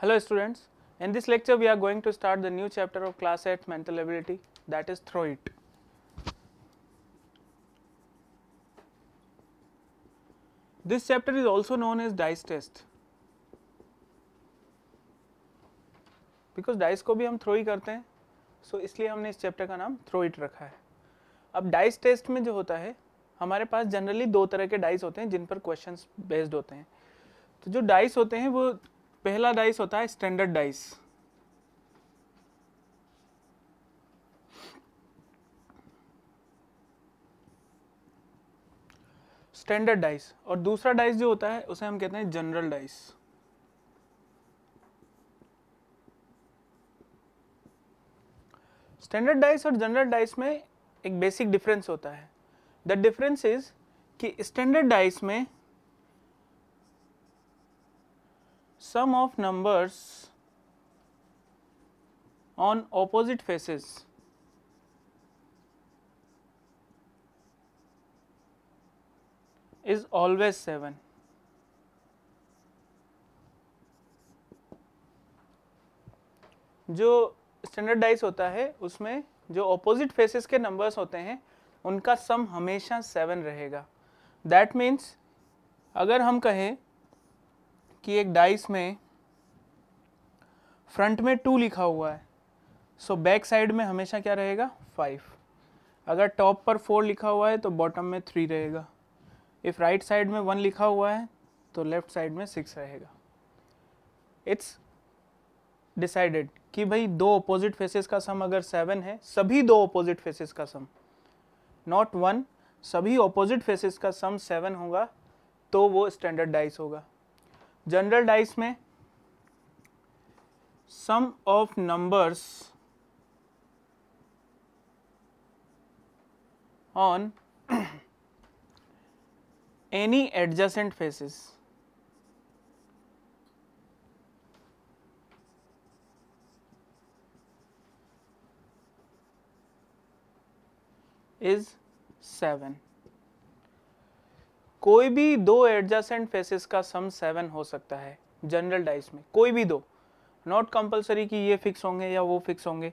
Hello students, in this lecture we are going to start the new chapter of class 8 mental ability that is throw it. This chapter is also known as dice test because dice को भी हम throw ही करते हैं so इसलिए हमने इस chapter का नाम throw it रखा है अब dice test में जो होता है हमारे पास जनरली दो तरह के डाइस होते हैं जिन पर क्वेश्चंस बेस्ड होते हैं तो जो डाइस होते हैं वो पहला डाइस होता है स्टैंडर्ड डाइस स्टैंडर्ड डाइस और दूसरा डाइस जो होता है उसे हम कहते हैं जनरल डाइस स्टैंडर्ड डाइस और जनरल डाइस में एक बेसिक डिफरेंस होता है द डिफरेंस इज कि स्टैंडर्ड डाइस में sum of numbers on opposite faces is always 7. जो स्टैंडर्डाइज होता है उसमें जो ऑपोजिट फेसेस के नंबर्स होते हैं उनका सम हमेशा सेवन रहेगा दैट मीन्स अगर हम कहें कि एक डाइस में फ्रंट में टू लिखा हुआ है सो बैक साइड में हमेशा क्या रहेगा फाइव अगर टॉप पर फोर लिखा हुआ है तो बॉटम में थ्री रहेगा इफ़ राइट साइड में वन लिखा हुआ है तो लेफ्ट साइड में सिक्स रहेगा इट्स डिसाइडेड कि भाई दो अपोजिट फेसेस का सम अगर सेवन है सभी दो अपोजिट फेसेस का सम नॉट वन सभी अपोजिट फेसेस का सम सेवन होगा तो वो स्टैंडर्ड डाइस होगा जनरल डाइस में sum of numbers on any adjacent faces is seven कोई भी दो एडजस्टेंट फेसेस का सम सेवन हो सकता है जनरल डाइस में कोई भी दो नॉट कंपलसरी कि ये फिक्स होंगे या वो फिक्स होंगे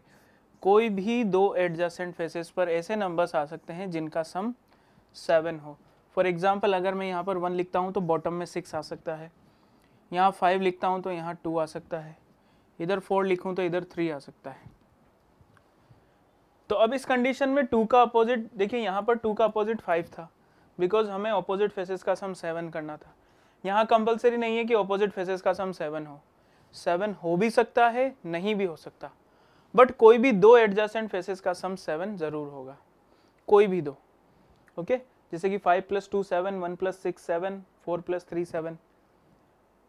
कोई भी दो एडजस्टेंट फेसेस पर ऐसे नंबर्स आ सकते हैं जिनका सम सेवन हो फॉर एग्जाम्पल अगर मैं यहाँ पर वन लिखता हूँ तो बॉटम में सिक्स आ सकता है यहाँ फाइव लिखता हूँ तो यहाँ टू आ सकता है इधर फोर लिखूँ तो इधर थ्री आ सकता है तो अब इस कंडीशन में टू का अपोजिट देखिए यहाँ पर टू का अपोजिट फाइव था बिकॉज हमें ऑपोजिट फेसेस का सम सेवन करना था यहाँ कंपलसरी नहीं है कि ऑपोजिट फेसेस का सम सेवन हो सेवन हो भी सकता है नहीं भी हो सकता बट कोई भी दो एडजस्टेंट फेसेस का सम सेवन ज़रूर होगा कोई भी दो ओके okay? जैसे कि five plus two seven one plus six seven four plus three seven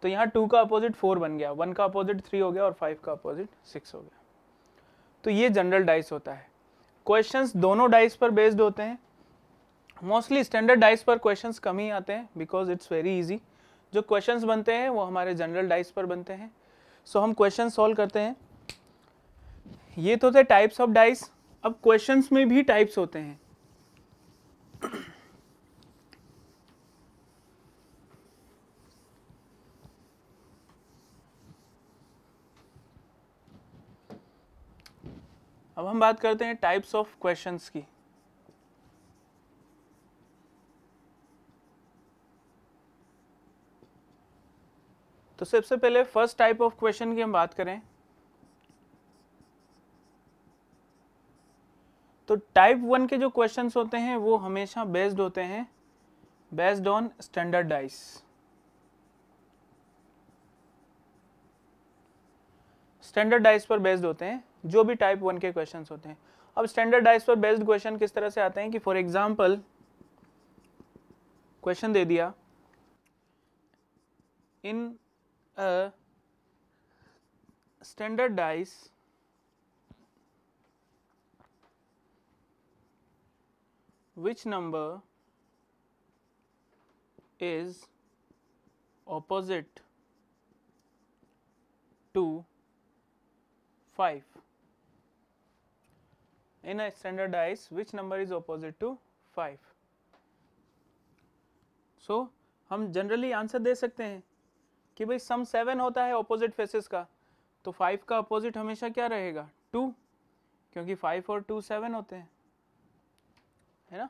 तो यहाँ टू का अपोजिट फोर बन गया वन का अपोजिट थ्री हो गया और फाइव का अपोजिट सिक्स हो गया तो ये जनरल डाइस होता है क्वेश्चंस दोनों डाइस पर बेस्ड होते हैं मोस्टली स्टैंडर्ड डाइस पर क्वेश्चंस कम ही आते हैं बिकॉज इट्स वेरी इजी जो क्वेश्चंस बनते हैं वो हमारे जनरल डाइस पर बनते हैं सो so, हम क्वेश्चन सॉल्व करते हैं ये तो थे टाइप्स ऑफ डाइस अब क्वेश्चंस में भी टाइप्स होते हैं अब हम बात करते हैं टाइप्स ऑफ क्वेश्चंस की तो सबसे पहले फर्स्ट टाइप ऑफ क्वेश्चन की हम बात करें तो टाइप वन के जो क्वेश्चंस होते हैं वो हमेशा बेस्ड होते हैं बेस्ड ऑन स्टैंडर्डाइज स्टैंडर्डाइज पर बेस्ड होते हैं जो भी टाइप वन के क्वेश्चन होते हैं अब स्टैंडर्डाइज पर बेस्ड क्वेश्चन किस तरह से आते हैं कि फॉर एग्जाम्पल क्वेश्चन दे दिया in a standardize which number is opposite to 5 in a standardized which number is opposite to 5 so हम जनरली आंसर दे सकते हैं कि भाई सम सेवन होता है ऑपोजिट फेसेस का तो फाइव का अपोजिट हमेशा क्या रहेगा टू क्योंकि फाइव और टू सेवन होते हैं है ना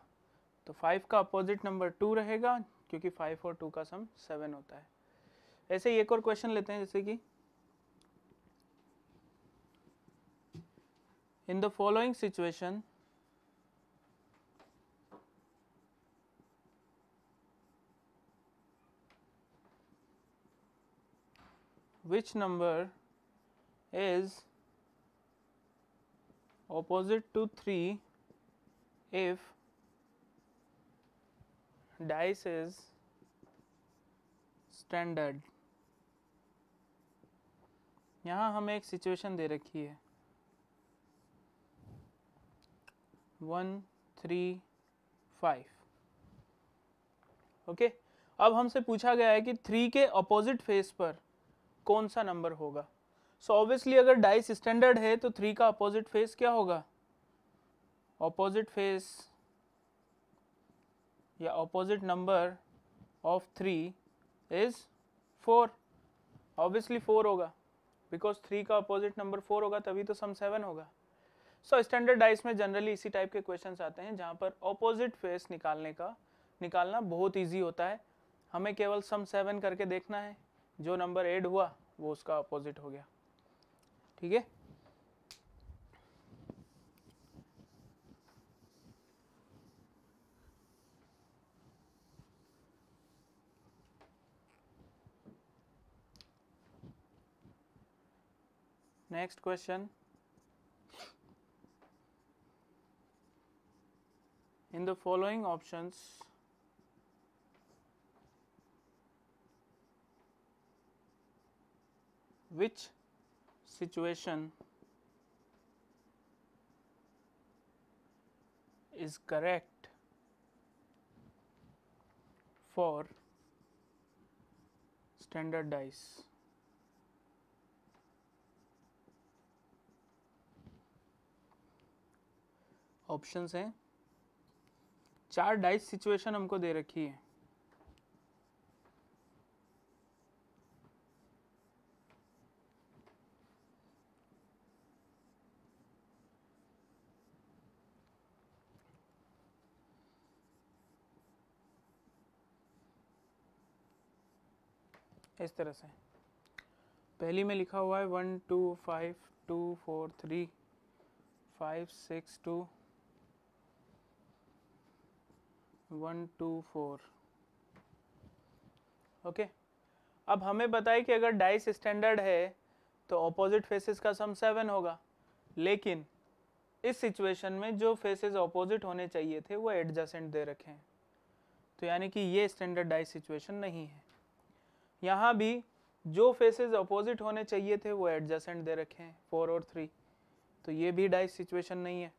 तो फाइव का अपोजिट नंबर टू रहेगा क्योंकि फाइव और टू का सम सेवन होता है ऐसे ही एक और क्वेश्चन लेते हैं जैसे कि in the following situation which number is opposite to 3 if dice is standard यहाँ हमें एक सिचुएशन दे रखी है वन थ्री फाइव ओके अब हमसे पूछा गया है कि थ्री के अपोजिट फेस पर कौन सा नंबर होगा सो so ऑब्वियसली अगर डाइस स्टैंडर्ड है तो थ्री का अपोजिट फेस क्या होगा अपोजिट फेस या opposite number of three is four obviously four होगा बिकॉज थ्री का अपोजिट नंबर फोर होगा तभी तो सम सेवन होगा सो स्टैंडर्ड डाइस में जनरली इसी टाइप के क्वेश्चन आते हैं जहाँ पर अपोजिट फेस निकालने का निकालना बहुत ईजी होता है हमें केवल सम सेवन करके देखना है जो नंबर एड हुआ वो उसका अपोजिट हो गया ठीक है next question in the following options which situation is correct for standard dice options हैं चार डाइस सिचुएशन हमको दे रखी है इस तरह से पहली में लिखा हुआ है one two five two four three five six two one two four okay अब हमें बताए कि अगर डाइस स्टैंडर्ड है तो ऑपोजिट फेसेस का सम सेवन होगा लेकिन इस सिचुएशन में जो फेसेस ऑपोजिट होने चाहिए थे वो एडजस्टेंट दे रखे हैं तो यानी कि ये स्टैंडर्ड डाइस सिचुएशन नहीं है यहाँ भी जो फेसेस अपोजिट होने चाहिए थे वो एडजस्टेंट दे रखे हैं फोर और थ्री तो ये भी डाइस सिचुएशन नहीं है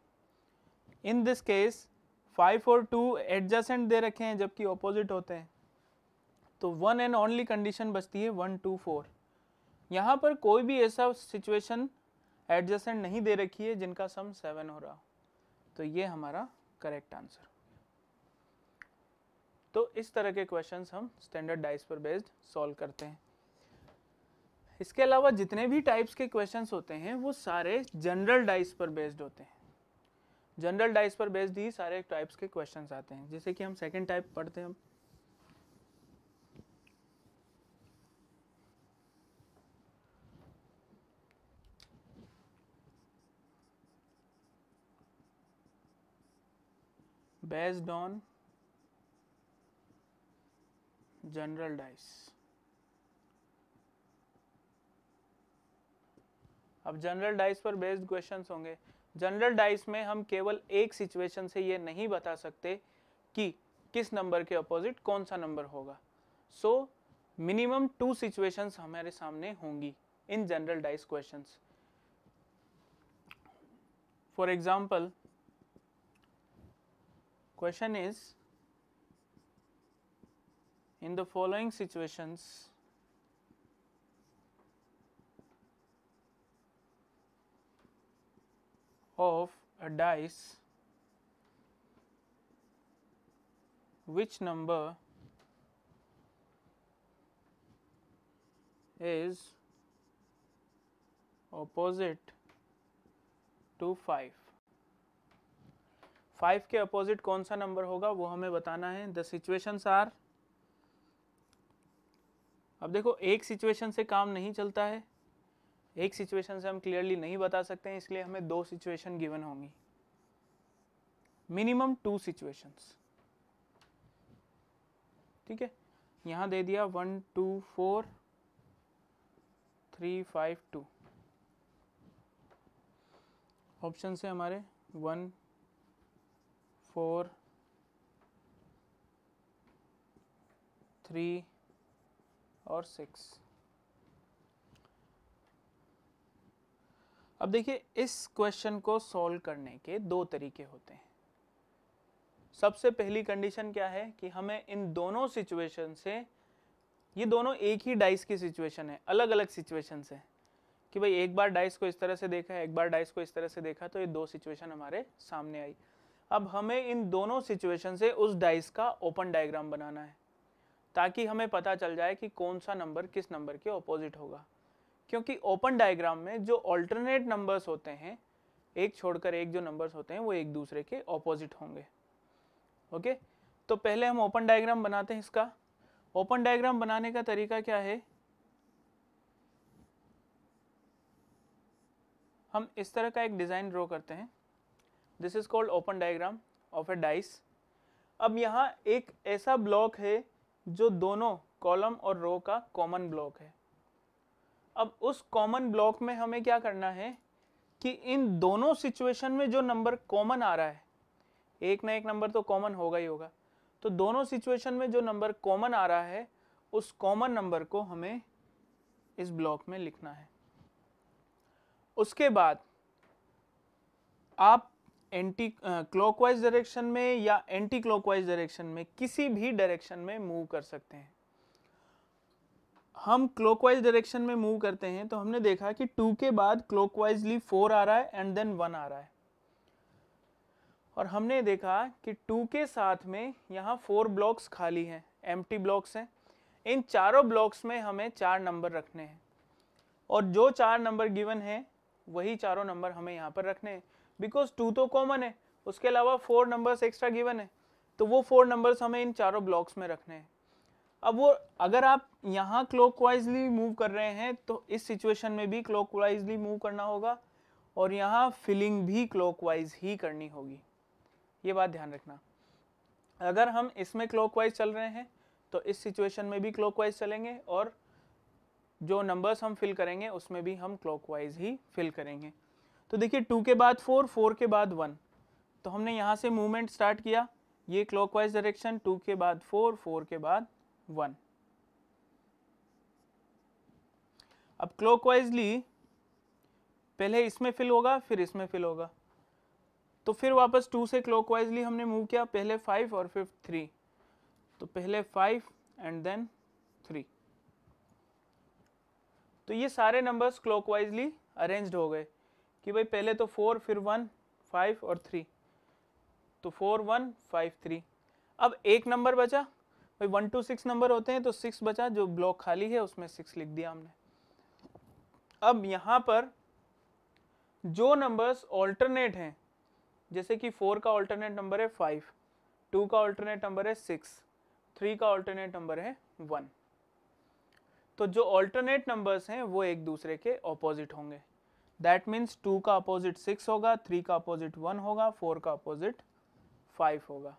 इन दिस केस फाइव और टू एडजस्टेंट दे रखे हैं जबकि ऑपोजिट होते हैं तो वन एंड ओनली कंडीशन बचती है वन टू फोर यहाँ पर कोई भी ऐसा सिचुएशन एडजस्टेंट नहीं दे रखी है जिनका सम सेवन हो रहा हो तो ये हमारा करेक्ट आंसर तो इस तरह के क्वेश्चन हम स्टैंडर्ड डाइस पर बेस्ड सॉल्व करते हैं इसके अलावा जितने भी टाइप्स के क्वेश्चन होते हैं वो सारे जनरल डाइस पर बेस्ड होते हैं जनरल डाइस पर बेस्ड ही सारे टाइप्स के क्वेश्चन आते हैं जैसे कि हम सेकेंड टाइप पढ़ते हैं हम based on जनरल डाइस अब जनरल डाइस पर बेस्ड क्वेश्चंस होंगे जनरल डाइस में हम केवल एक सिचुएशन से ये नहीं बता सकते कि किस नंबर के अपोजिट कौन सा नंबर होगा सो मिनिमम टू सिचुएशंस हमारे सामने होंगी in general dice questions for example question is in the following situations of a dice which number is opposite to 5 five के अपोजिट कौन सा नंबर होगा वो हमें बताना है द सिचुएशंस आर अब देखो एक सिचुएशन से काम नहीं चलता है एक सिचुएशन से हम क्लियरली नहीं बता सकते हैं इसलिए हमें दो सिचुएशन गिवन होंगी मिनिमम टू सिचुएशंस ठीक है यहां दे दिया one two four three five two option से हमारे वन फोर थ्री और सिक्स अब देखिए इस क्वेश्चन को सॉल्व करने के दो तरीके होते हैं सबसे पहली कंडीशन क्या है कि हमें इन दोनों सिचुएशन से ये दोनों एक ही डाइस की सिचुएशन है अलग अलग सिचुएशन से कि भाई एक बार डाइस को इस तरह से देखा है एक बार डाइस को इस तरह से देखा तो ये दो सिचुएशन हमारे सामने आई अब हमें इन दोनों सिचुएशन से उस डाइस का ओपन डायग्राम बनाना है ताकि हमें पता चल जाए कि कौन सा नंबर किस नंबर के ऑपोजिट होगा क्योंकि ओपन डायग्राम में जो ऑल्टरनेट नंबर्स होते हैं एक छोड़कर एक जो नंबर्स होते हैं वो एक दूसरे के ऑपोजिट होंगे ओके तो पहले हम ओपन डायग्राम बनाते हैं इसका ओपन डायग्राम बनाने का तरीका क्या है हम इस तरह का एक डिज़ाइन ड्रॉ करते हैं this is called open diagram of a dice अब यहाँ एक ऐसा ब्लॉक है जो दोनों कॉलम और रो का कॉमन ब्लॉक है अब उस कॉमन ब्लॉक में हमें क्या करना है कि इन दोनों सिचुएशन में जो नंबर कॉमन आ रहा है एक ना एक नंबर तो कॉमन होगा ही होगा तो दोनों सिचुएशन में जो नंबर कॉमन आ रहा है उस कॉमन नंबर को हमें इस ब्लॉक में लिखना है उसके बाद आप एंटी क्लॉकवाइज डायरेक्शन में या एंटी क्लॉकवाइज डायरेक्शन में किसी भी डायरेक्शन में मूव कर सकते हैं हम क्लॉकवाइज डायरेक्शन में मूव करते हैं तो हमने देखा कि टू के बाद क्लॉकवाइजली फोर आ रहा है एंड देन वन आ रहा है और हमने देखा कि टू के साथ में यहाँ फोर ब्लॉक्स खाली हैं एम ब्लॉक्स हैं इन चारों ब्लॉक्स में हमें चार नंबर रखने हैं और जो चार नंबर गिवन है वही चारों नंबर हमें यहाँ पर रखने हैं बिकॉज टू तो कॉमन है उसके अलावा फोर नंबर्स एक्स्ट्रा गिवन है तो वो फोर नंबर्स हमें इन चारों ब्लॉक्स में रखने हैं अब वो अगर आप यहाँ क्लॉक वाइजली मूव कर रहे हैं तो इस सिचुएशन में भी क्लॉक वाइजली मूव करना होगा और यहाँ फिलिंग भी क्लॉक वाइज ही करनी होगी ये बात ध्यान रखना अगर हम इसमें क्लॉक वाइज चल रहे हैं तो इस सिचुएशन में भी क्लॉक वाइज चलेंगे और जो नंबर्स हम फिल करेंगे उसमें भी हम क्लॉक ही फिल करेंगे तो देखिए टू के बाद फोर फोर के बाद वन तो हमने यहाँ से मूवमेंट स्टार्ट किया ये क्लॉकवाइज डायरेक्शन टू के बाद फोर फोर के बाद वन अब क्लॉकवाइजली पहले इसमें फिल होगा फिर इसमें फिल होगा तो फिर वापस टू से क्लॉकवाइजली हमने मूव किया पहले फाइव और फिर थ्री तो पहले फाइव एंड देन थ्री तो ये सारे नंबर्स क्लॉकवाइजली अरेंज्ड हो गए कि भाई पहले तो फोर फिर वन फाइव और थ्री तो फोर वन फाइव थ्री अब एक नंबर बचा भाई वन टू सिक्स नंबर होते हैं तो सिक्स बचा जो ब्लॉक खाली है उसमें सिक्स लिख दिया हमने अब यहाँ पर जो नंबर्स ऑल्टरनेट हैं जैसे कि फोर का ऑल्टरनेट नंबर है फाइव टू का ऑल्टरनेट नंबर है सिक्स थ्री का ऑल्टरनेट नंबर है वन तो जो ऑल्टरनेट नंबर्स हैं वो एक दूसरे के ऑपोजिट होंगे दैट मीन्स टू का अपोजिट सिक्स होगा थ्री का अपोजिट वन होगा फोर का अपोजिट फाइव होगा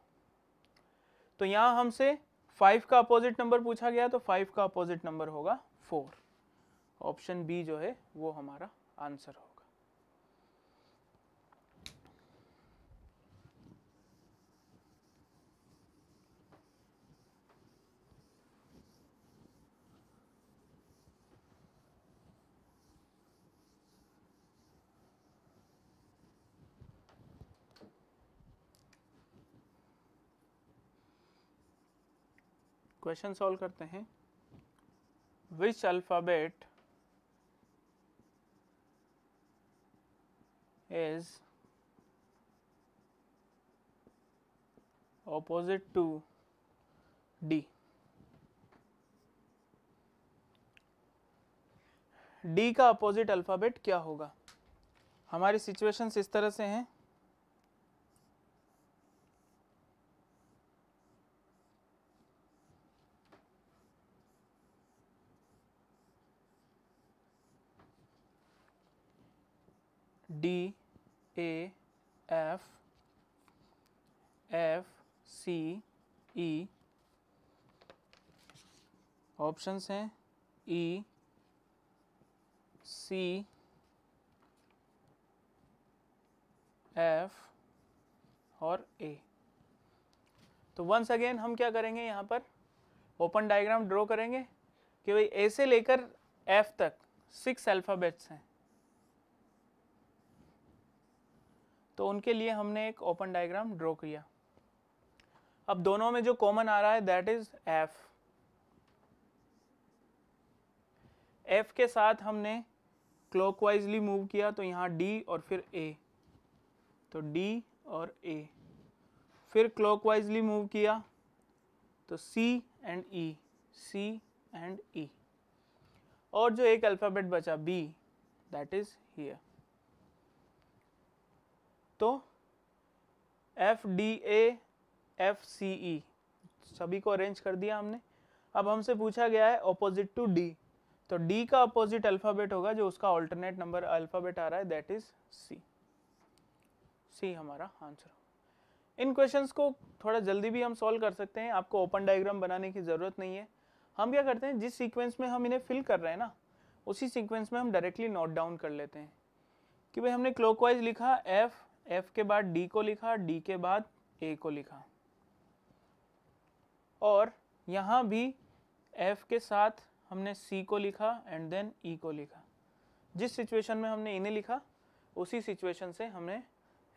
तो यहां हमसे फाइव का अपोजिट नंबर पूछा गया तो फाइव का अपोजिट नंबर होगा फोर ऑप्शन बी जो है वो हमारा आंसर होगा क्वेश्चन सॉल्व करते हैं which alphabet is opposite to D D का अपोजिट अल्फ़ाबेट क्या होगा हमारी सिचुएशंस इस तरह से हैं D A F F C E options हैं ई सी एफ और ए तो वंस अगेन हम क्या करेंगे यहाँ पर ओपन डायग्राम ड्रॉ करेंगे कि भाई ए से लेकर एफ तक सिक्स अल्फ़ाबेट्स हैं तो उनके लिए हमने एक ओपन डायग्राम ड्रॉ किया अब दोनों में जो कॉमन आ रहा है दैट इज एफ एफ के साथ हमने क्लॉकवाइजली मूव किया तो यहाँ डी और फिर ए तो डी और ए फिर क्लॉकवाइजली मूव किया तो सी एंड ई सी एंड ई और जो एक अल्फ़ाबेट बचा बी दैट इज़ हियर तो F D A F C E सभी को अरेंज कर दिया हमने अब हमसे पूछा गया है ऑपोजिट टू डी तो डी का अपोजिट अल्फ़ाबेट होगा जो उसका ऑल्टरनेट नंबर अल्फ़ाबेट आ रहा है दैट इज सी सी हमारा आंसर इन क्वेश्चंस को थोड़ा जल्दी भी हम सॉल्व कर सकते हैं आपको ओपन डायग्राम बनाने की ज़रूरत नहीं है हम क्या करते हैं जिस सीक्वेंस में हम इन्हें फिल कर रहे हैं ना उसी सीक्वेंस में हम डायरेक्टली नोट डाउन कर लेते हैं कि भाई हमने क्लॉकवाइज लिखा एफ़ एफ के बाद डी को लिखा डी के बाद ए को लिखा और यहाँ भी एफ के साथ हमने सी को लिखा एंड देन ई को लिखा जिस सिचुएशन में हमने इन्हें e लिखा उसी सिचुएशन से हमने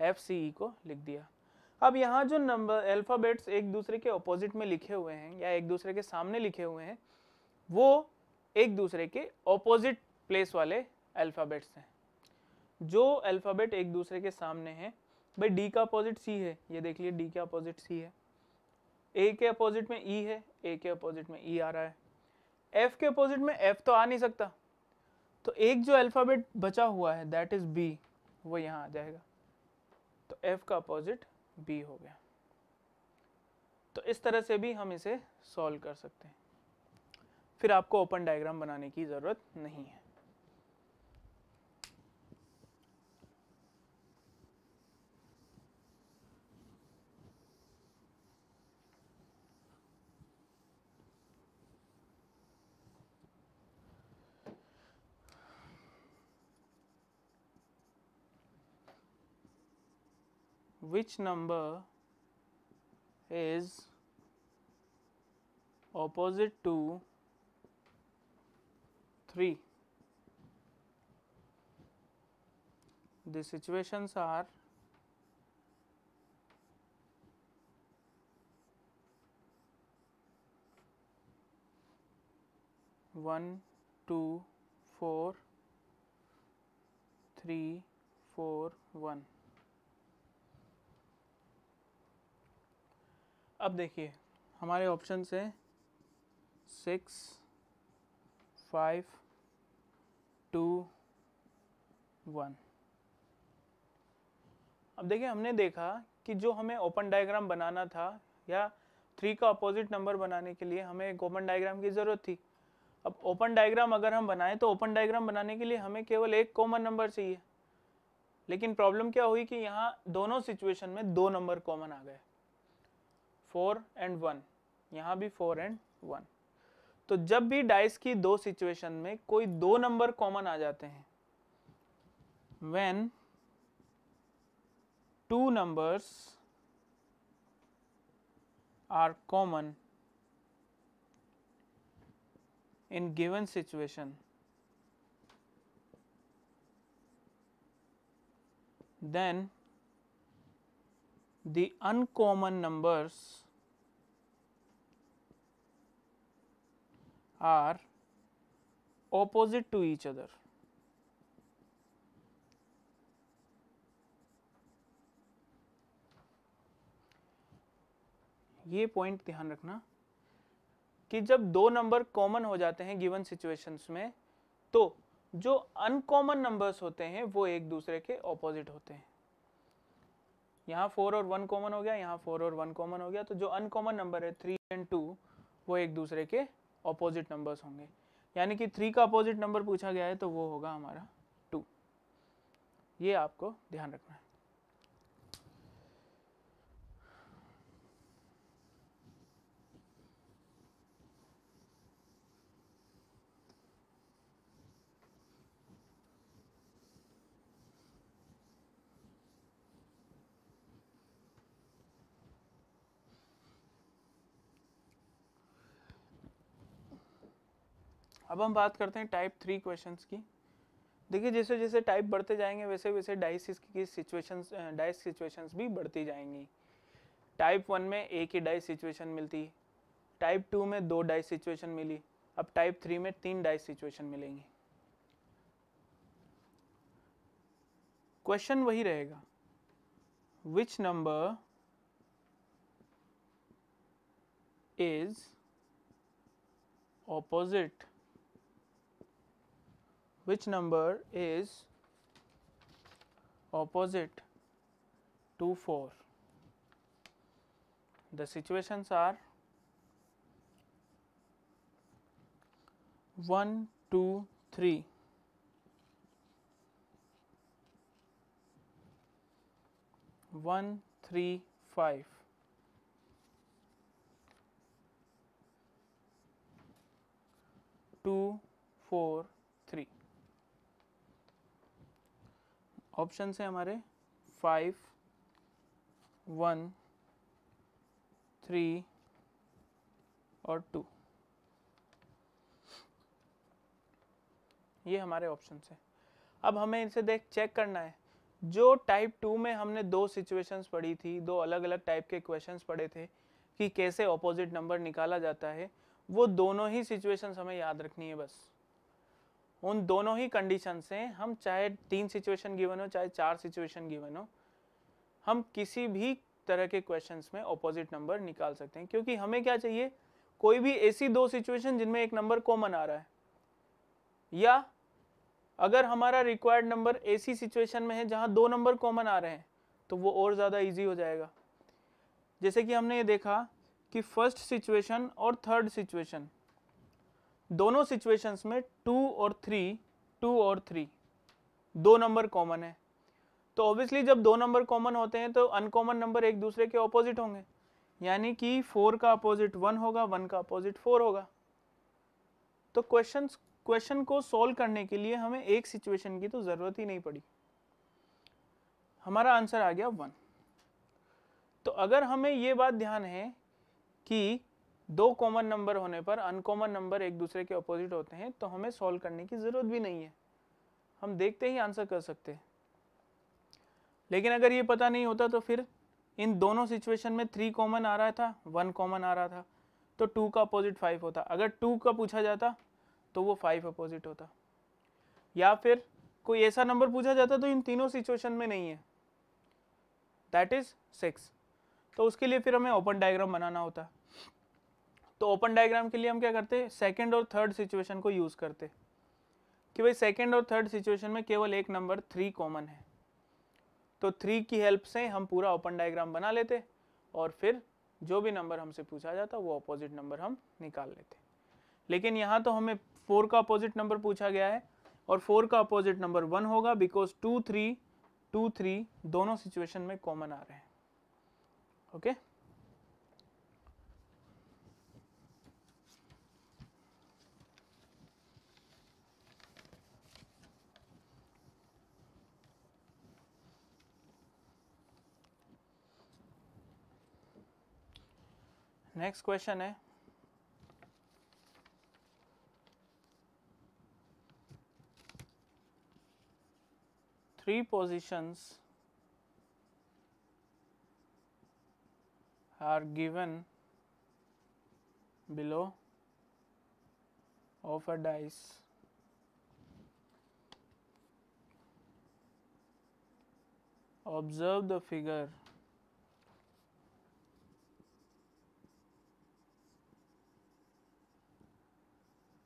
एफ सी ई को लिख दिया अब यहाँ जो नंबर अल्फ़ाबेट्स एक दूसरे के ऑपोजिट में लिखे हुए हैं या एक दूसरे के सामने लिखे हुए हैं वो एक दूसरे के ऑपोजिट प्लेस वाले अल्फ़ाबेट्स हैं जो अल्फ़ाबेट एक दूसरे के सामने है भाई डी का अपोजिट सी है ये देख लिए डी के अपोजिट सी है ए के अपोजिट में ई e है ए के अपोजिट में ई e आ रहा है एफ के अपोजिट में एफ तो आ नहीं सकता तो एक जो अल्फ़ाबेट बचा हुआ है दैट इज़ बी वो यहाँ आ जाएगा तो एफ का अपोजिट बी हो गया तो इस तरह से भी हम इसे सॉल्व कर सकते हैं फिर आपको ओपन डायग्राम बनाने की ज़रूरत नहीं है which number is opposite to 3. The situations are one, two, four, three, four, one. अब देखिए हमारे ऑप्शन से सिक्स फाइव टू वन अब देखिए हमने देखा कि जो हमें ओपन डायग्राम बनाना था या थ्री का अपोजिट नंबर बनाने के लिए हमें एक ओपन डायग्राम की ज़रूरत थी अब ओपन डायग्राम अगर हम बनाएं तो ओपन डायग्राम बनाने के लिए हमें केवल एक कॉमन नंबर चाहिए लेकिन प्रॉब्लम क्या हुई कि यहाँ दोनों सिचुएशन में दो नंबर कॉमन आ गए फोर एंड वन यहां भी फोर एंड वन तो जब भी डाइस की दो सिचुएशन में कोई दो नंबर कॉमन आ जाते हैं when two numbers are common in given situation then the uncommon numbers are opposite to each other. ये पॉइंट ध्यान रखना कि जब दो नंबर कॉमन हो जाते हैं गिवन सिचुएशंस में तो जो अनकॉमन नंबर्स होते हैं वो एक दूसरे के ऑपोजिट होते हैं यहाँ फोर और वन कॉमन हो गया यहाँ फोर और वन कॉमन हो गया तो जो अनकॉमन नंबर है थ्री एंड टू वो एक दूसरे के अपोजिट नंबर्स होंगे यानी कि थ्री का अपोजिट नंबर पूछा गया है तो वो होगा हमारा टू ये आपको ध्यान रखना है अब हम बात करते हैं टाइप थ्री क्वेश्चन की देखिए जैसे जैसे टाइप बढ़ते जाएंगे वैसे वैसे डाइसिस की सिचुएशंस डाइस सिचुएशंस भी बढ़ती जाएंगी टाइप वन में एक ही डाइस सिचुएशन मिलती टाइप टू में दो डाइस सिचुएशन मिली अब टाइप थ्री में तीन डाइस सिचुएशन मिलेंगी क्वेश्चन वही रहेगा which number is opposite which number is opposite to 4. The situations are 1, 2, 3. One, three, five. Two, four, option है हमारे फाइव वन थ्री और टू ये हमारे ऑप्शन है अब हमें इनसे देख चेक करना है जो टाइप टू में हमने दो सिचुएशंस पढ़ी थी दो अलग अलग टाइप के क्वेश्चंस पढ़े थे कि कैसे ऑपोजिट नंबर निकाला जाता है वो दोनों ही सिचुएशंस हमें याद रखनी है बस उन दोनों ही कंडीशन से हम चाहे तीन सिचुएशन गिवन हो चाहे चार सिचुएशन गिवन हो हम किसी भी तरह के क्वेश्चंस में ऑपोजिट नंबर निकाल सकते हैं क्योंकि हमें क्या चाहिए कोई भी ऐसी दो सिचुएशन जिनमें एक नंबर कॉमन आ रहा है या अगर हमारा रिक्वायर्ड नंबर ऐसी सिचुएशन में है जहां दो नंबर कॉमन आ रहे हैं तो वो और ज़्यादा इजी हो जाएगा जैसे कि हमने ये देखा कि फर्स्ट सिचुएशन और थर्ड सिचुएशन दोनों सिचुएशंस में टू और थ्री टू और थ्री दो नंबर कॉमन है तो ऑब्वियसली जब दो नंबर कॉमन होते हैं तो अनकॉमन नंबर एक दूसरे के ऑपोजिट होंगे यानी कि फोर का अपोजिट वन होगा वन का अपोजिट फोर होगा तो क्वेश्चन क्वेश्चन को सॉल्व करने के लिए हमें एक सिचुएशन की तो ज़रूरत ही नहीं पड़ी हमारा आंसर आ गया वन तो अगर हमें ये बात ध्यान है कि दो कॉमन नंबर होने पर अनकॉमन नंबर एक दूसरे के अपोजिट होते हैं तो हमें सॉल्व करने की ज़रूरत भी नहीं है हम देखते ही आंसर कर सकते हैं लेकिन अगर ये पता नहीं होता तो फिर इन दोनों सिचुएशन में थ्री कॉमन आ रहा था वन कॉमन आ रहा था तो टू का अपोजिट फाइव होता अगर टू का पूछा जाता तो वो फाइव अपोजिट होता या फिर कोई ऐसा नंबर पूछा जाता तो इन तीनों सिचुएशन में नहीं है दैट इज़ सिक्स तो उसके लिए फिर हमें ओपन डायग्राम बनाना होता तो ओपन डायग्राम के लिए हम क्या करते सेकेंड और थर्ड सिचुएशन को यूज़ करते कि भाई सेकेंड और थर्ड सिचुएशन में केवल एक नंबर थ्री कॉमन है तो थ्री की हेल्प से हम पूरा ओपन डायग्राम बना लेते और फिर जो भी नंबर हमसे पूछा जाता वो अपोजिट नंबर हम निकाल लेते लेकिन यहाँ तो हमें फोर का अपोजिट नंबर पूछा गया है और फोर का अपोजिट नंबर वन होगा because two three two three दोनों सिचुएशन में कॉमन आ रहे हैं ओके okay? Next question है three positions are given below of a dice observe the figure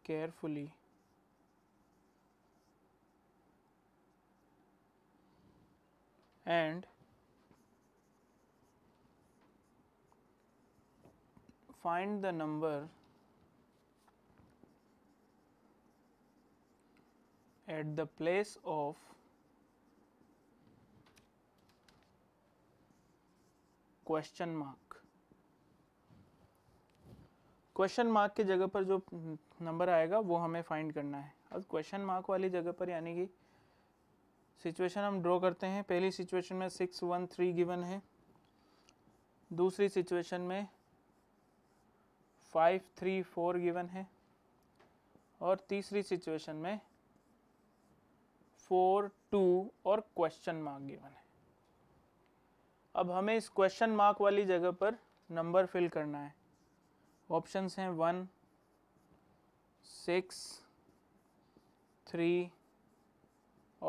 carefully and find the number at the place of question mark question mark की जगह पर जो नंबर आएगा वो हमें फाइंड करना है अब क्वेश्चन मार्क वाली जगह पर यानी कि सिचुएशन हम ड्रॉ करते हैं पहली सिचुएशन में सिक्स वन थ्री गिवन है दूसरी सिचुएशन में फाइव थ्री फोर गिवन है और तीसरी सिचुएशन में फोर टू और क्वेश्चन मार्क गिवन है अब हमें इस क्वेश्चन मार्क वाली जगह पर नंबर फिल करना है ऑप्शंस हैं वन सिक्स थ्री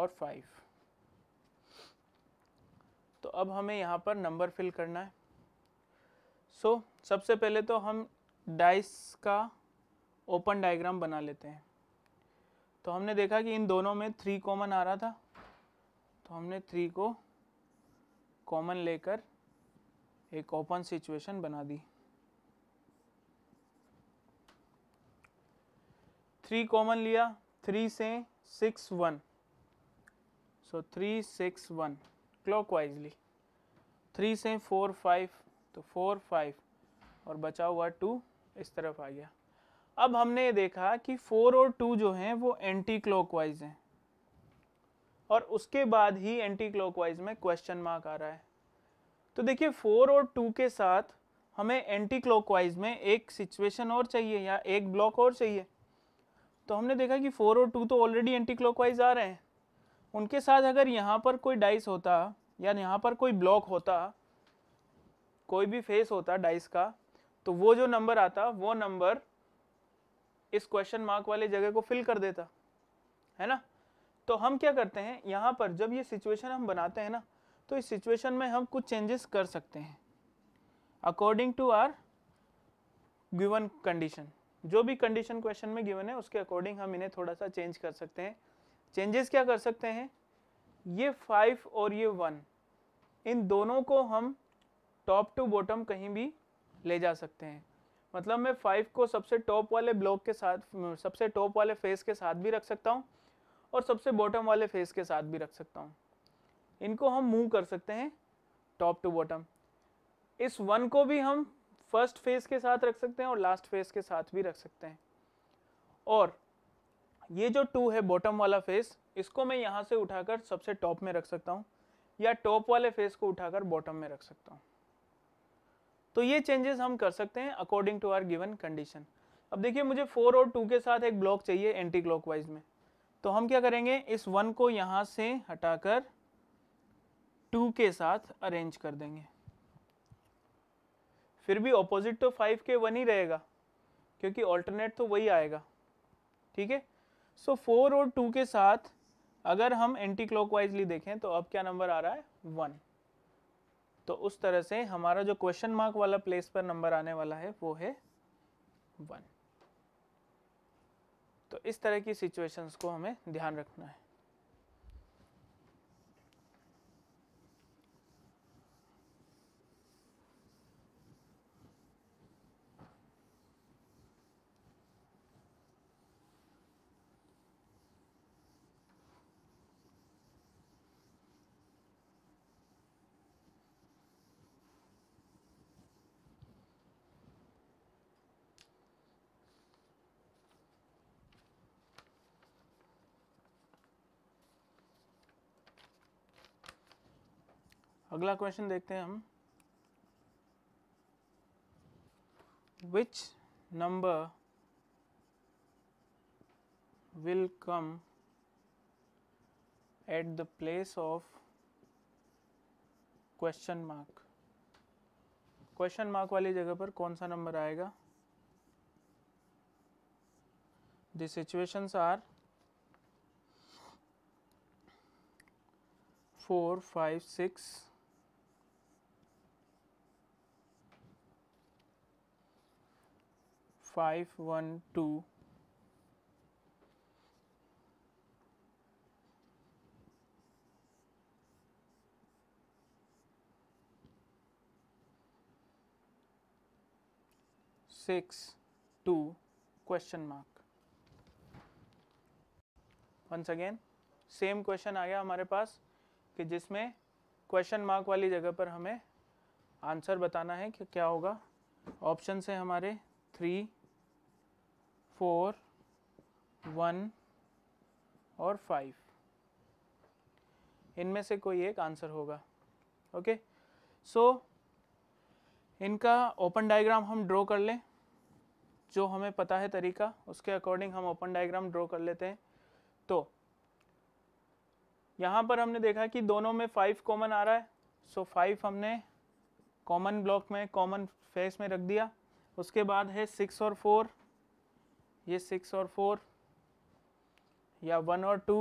और फाइव तो अब हमें यहाँ पर नंबर फिल करना है सो so, सबसे पहले तो हम डाइस का ओपन डायग्राम बना लेते हैं तो हमने देखा कि इन दोनों में थ्री कॉमन आ रहा था तो हमने थ्री को कॉमन लेकर एक ओपन सिचुएशन बना दी थ्री कॉमन लिया थ्री से six one so three six one clockwisely three से फोर फाइव तो फोर फाइव और बचा हुआ टू इस तरफ आ गया अब हमने ये देखा कि फोर और टू जो हैं वो एंटी क्लॉकवाइज हैं और उसके बाद ही एंटी क्लॉकवाइज में क्वेश्चन मार्क आ रहा है तो देखिए फोर और टू के साथ हमें एंटी क्लॉकवाइज में एक सिचुएशन और चाहिए या एक ब्लॉक और चाहिए तो हमने देखा कि फोर और टू तो ऑलरेडी एंटी क्लॉकवाइज आ रहे हैं उनके साथ अगर यहाँ पर कोई डाइस होता या यहाँ पर कोई ब्लॉक होता कोई भी फेस होता डाइस का तो वो जो नंबर आता वो नंबर इस क्वेश्चन मार्क वाले जगह को फिल कर देता है ना तो हम क्या करते हैं यहाँ पर जब ये सिचुएशन हम बनाते हैं ना तो इस सिचुएशन में हम कुछ चेंजेस कर सकते हैं according to our given condition जो भी कंडीशन क्वेश्चन में गिवन है उसके अकॉर्डिंग हम इन्हें थोड़ा सा चेंज कर सकते हैं चेंजेस क्या कर सकते हैं ये फाइव और ये वन इन दोनों को हम टॉप टू बॉटम कहीं भी ले जा सकते हैं मतलब मैं फाइव को सबसे टॉप वाले ब्लॉक के साथ सबसे टॉप वाले फेस के साथ भी रख सकता हूँ और सबसे बॉटम वाले फेस के साथ भी रख सकता हूँ इनको हम मूव कर सकते हैं टॉप टू बॉटम इस वन को भी हम फर्स्ट फेज के साथ रख सकते हैं और लास्ट फेज के साथ भी रख सकते हैं और ये जो टू है बॉटम वाला फेस इसको मैं यहाँ से उठाकर सबसे टॉप में रख सकता हूँ या टॉप वाले फेस को उठाकर बॉटम में रख सकता हूँ तो ये चेंजेस हम कर सकते हैं according to our given condition अब देखिए मुझे फोर और टू के साथ एक ब्लॉक चाहिए एंटी क्लॉक में तो हम क्या करेंगे इस वन को यहाँ से हटाकर टू के साथ अरेंज कर देंगे फिर भी ऑपोजिट तो फाइव के वन ही रहेगा क्योंकि ऑल्टरनेट तो वही आएगा ठीक है सो फोर और टू के साथ अगर हम एंटी क्लॉकवाइजली देखें तो अब क्या नंबर आ रहा है वन तो उस तरह से हमारा जो क्वेश्चन मार्क वाला प्लेस पर नंबर आने वाला है वो है वन तो इस तरह की सिचुएशंस को हमें ध्यान रखना है अगला क्वेश्चन देखते हैं हम which number will come at the place of question mark question mark वाली जगह पर कौन सा नंबर आएगा the situation are four five six 5 1 2 6 2 question mark once again same question आ गया हमारे पास कि जिसमें क्वेश्चन मार्क वाली जगह पर हमें आंसर बताना है कि क्या होगा ऑप्शन से हमारे थ्री फोर वन और फाइव इनमें से कोई एक आंसर होगा ओके okay? सो so, इनका ओपन डायग्राम हम ड्रॉ कर लें जो हमें पता है तरीका उसके अकॉर्डिंग हम ओपन डायग्राम ड्रॉ कर लेते हैं तो यहाँ पर हमने देखा कि दोनों में फाइव कॉमन आ रहा है सो so, फाइव हमने कॉमन ब्लॉक में कॉमन फेस में रख दिया उसके बाद है सिक्स और फोर ये सिक्स और फोर या वन और टू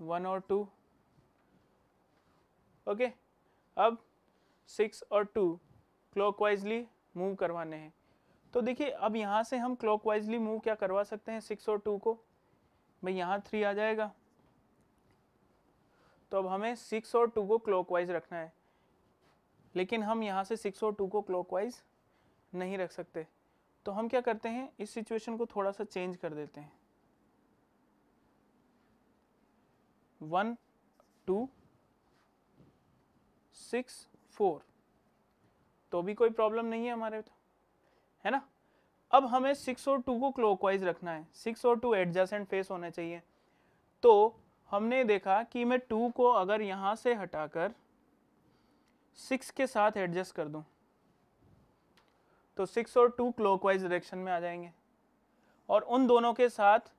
वन और टू ओके अब सिक्स और टू क्लॉकवाइजली मूव करवाने हैं तो देखिए अब यहाँ से हम क्लॉकवाइजली मूव क्या करवा सकते हैं सिक्स और टू को भाई यहाँ थ्री आ जाएगा तो अब हमें सिक्स और टू को क्लॉकवाइज रखना है लेकिन हम यहाँ से सिक्स और टू को क्लॉकवाइज नहीं रख सकते तो हम क्या करते हैं इस सिचुएशन को थोड़ा सा चेंज कर देते हैं वन टू सिक्स फोर तो भी कोई प्रॉब्लम नहीं है हमारे तो है ना अब हमें सिक्स और टू को क्लॉकवाइज रखना है सिक्स और टू एडजसेंट फेस होना चाहिए तो हमने देखा कि मैं टू को अगर यहाँ से हटाकर सिक्स के साथ एडजस्ट कर दूं तो सिक्स और टू क्लॉकवाइज डायरेक्शन में आ जाएंगे और उन दोनों के साथ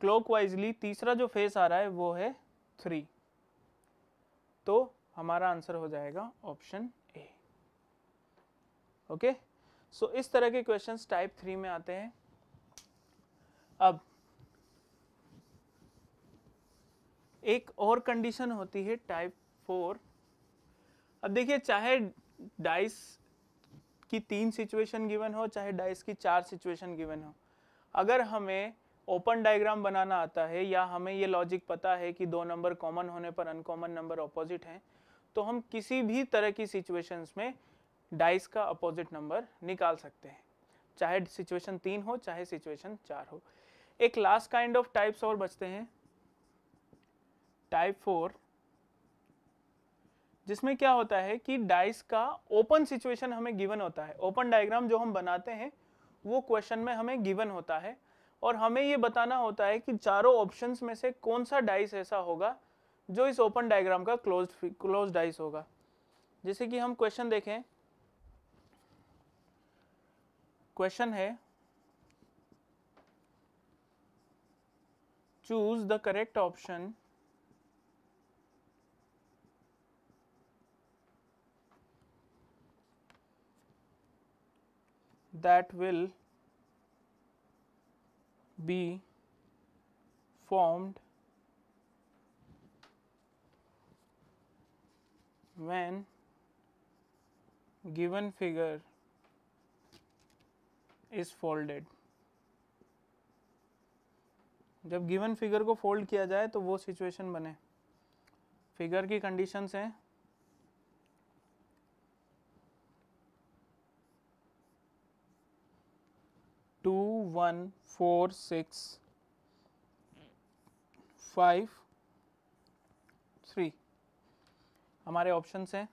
क्लॉकवाइजली तीसरा जो फेस आ रहा है वो है थ्री तो हमारा आंसर हो जाएगा ऑप्शन ए ओके सो इस तरह के क्वेश्चंस टाइप थ्री में आते हैं अब एक और कंडीशन होती है टाइप फोर अब देखिए चाहे डाइस की तीन सिचुएशन गिवन हो चाहे डाइस की चार सिचुएशन गिवन हो अगर हमें ओपन डायग्राम बनाना आता है या हमें ये लॉजिक पता है कि दो नंबर कॉमन होने पर अनकॉमन नंबर अपोजिट हैं तो हम किसी भी तरह की सिचुएशंस में डाइस का अपोजिट नंबर निकाल सकते हैं चाहे सिचुएशन तीन हो चाहे सिचुएशन चार हो एक लास्ट काइंड ऑफ टाइप्स और बचते हैं टाइप फोर जिसमें क्या होता है कि डाइस का ओपन सिचुएशन हमें गिवन होता है ओपन डायग्राम जो हम बनाते हैं वो क्वेश्चन में हमें गिवन होता है और हमें ये बताना होता है कि चारों ऑप्शंस में से कौन सा डाइस ऐसा होगा जो इस ओपन डायग्राम का क्लोज क्लोज डाइस होगा जैसे कि हम क्वेश्चन देखें क्वेश्चन है choose the correct option that will be formed when given figure is folded जब गिवन फिगर को फोल्ड किया जाए तो वो सिचुएशन बने फिगर की कंडीशंस हैं two one four six five three हमारे ऑप्शंस हैं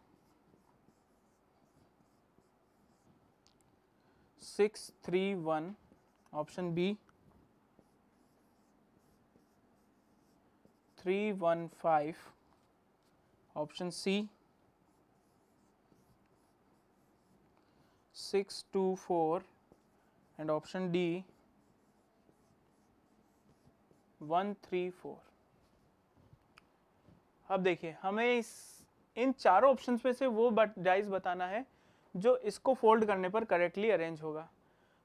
six three one option B three one five option C six two four and option D 134 अब देखिए हमें इस इन चारों ऑप्शंस में से वो बट डाइस बताना है जो इसको फोल्ड करने पर करेक्टली अरेंज होगा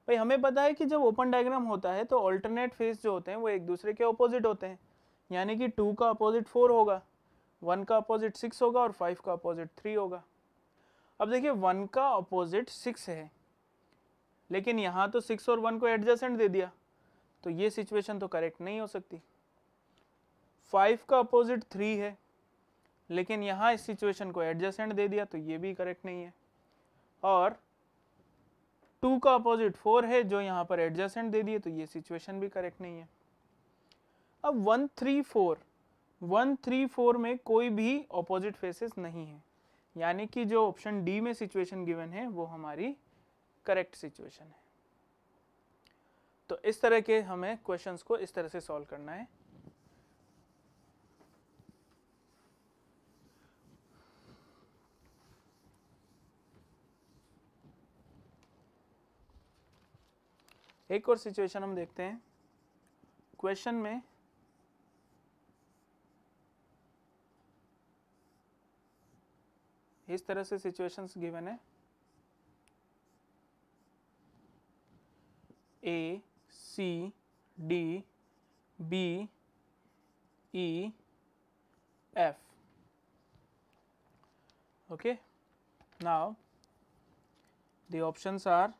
भाई हमें पता है कि जब ओपन डायग्राम होता है तो ऑल्टरनेट फेस जो होते हैं वो एक दूसरे के अपोजिट होते हैं यानी कि टू का अपोजिट फोर होगा वन का अपोजिट सिक्स होगा और फाइव का अपोजिट थ्री होगा अब देखिए वन का अपोजिट सिक्स है लेकिन यहाँ तो सिक्स और वन को एडजस्टेंट दे दिया तो ये सिचुएशन तो करेक्ट नहीं हो सकती फाइव का अपोजिट थ्री है लेकिन यहाँ इस सिचुएशन को एडजस्टेंट दे दिया तो ये भी करेक्ट नहीं है और टू का अपोजिट फोर है जो यहाँ पर एडजस्टेंट दे दिए तो ये सिचुएशन भी करेक्ट नहीं है अब one three four one three four में कोई भी अपोजिट फेसेस नहीं है यानी कि जो ऑप्शन डी में सिचुएशन गिवन है वो हमारी करेक्ट सिचुएशन है तो इस तरह के हमें क्वेश्चंस को इस तरह से सॉल्व करना है एक और सिचुएशन हम देखते हैं क्वेश्चन में इस तरह से सिचुएशंस गिवन है A C D B E F okay now the options are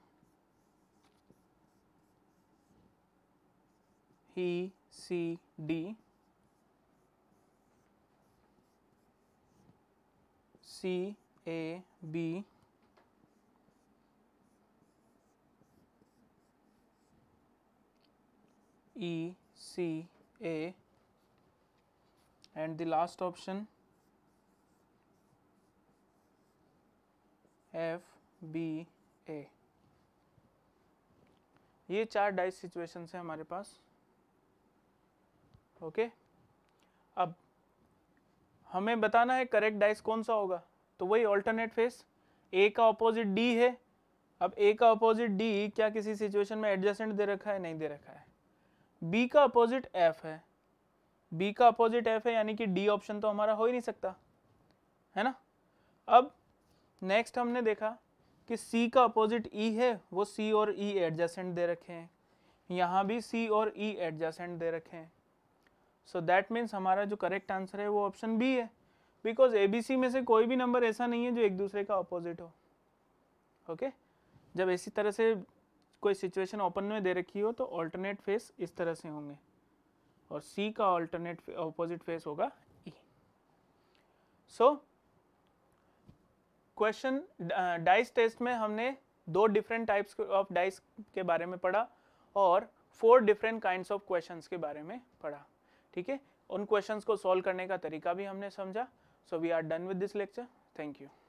E C D C A B E C A and the last option F B A ये चार डाइस सिचुएशन है हमारे पास okay okay? अब हमें बताना है correct dice कौन सा होगा तो वही ऑल्टरनेट फेस ए का ऑपोजिट डी है अब ए का ऑपोजिट डी क्या किसी सिचुएशन में एडजस्टेंट दे रखा है नहीं दे रखा है बी का अपोजिट एफ है बी का अपोजिट एफ है यानी कि डी ऑप्शन तो हमारा हो ही नहीं सकता है ना अब नेक्स्ट हमने देखा कि सी का अपोजिट ई e है वो सी और ई e एडजेसेंट दे रखे हैं यहाँ भी सी और ई e एडजेसेंट दे रखे हैं सो दैट मीन्स हमारा जो करेक्ट आंसर है वो ऑप्शन बी है बिकॉज ए बी सी में से कोई भी नंबर ऐसा नहीं है जो एक दूसरे का अपोजिट हो ओके okay? जब इसी तरह से कोई सिचुएशन ओपन में दे रखी हो तो ऑल्टरनेट फेस इस तरह से होंगे और सी का ऑल्टरनेट ऑपोजिट फेस होगा ई सो क्वेश्चन डाइस टेस्ट में हमने दो डिफरेंट टाइप्स ऑफ डाइस के बारे में पढ़ा और four different kinds of questions के बारे में पढ़ा ठीक है उन क्वेश्चंस को सॉल्व करने का तरीका भी हमने समझा so we are done with this lecture thank you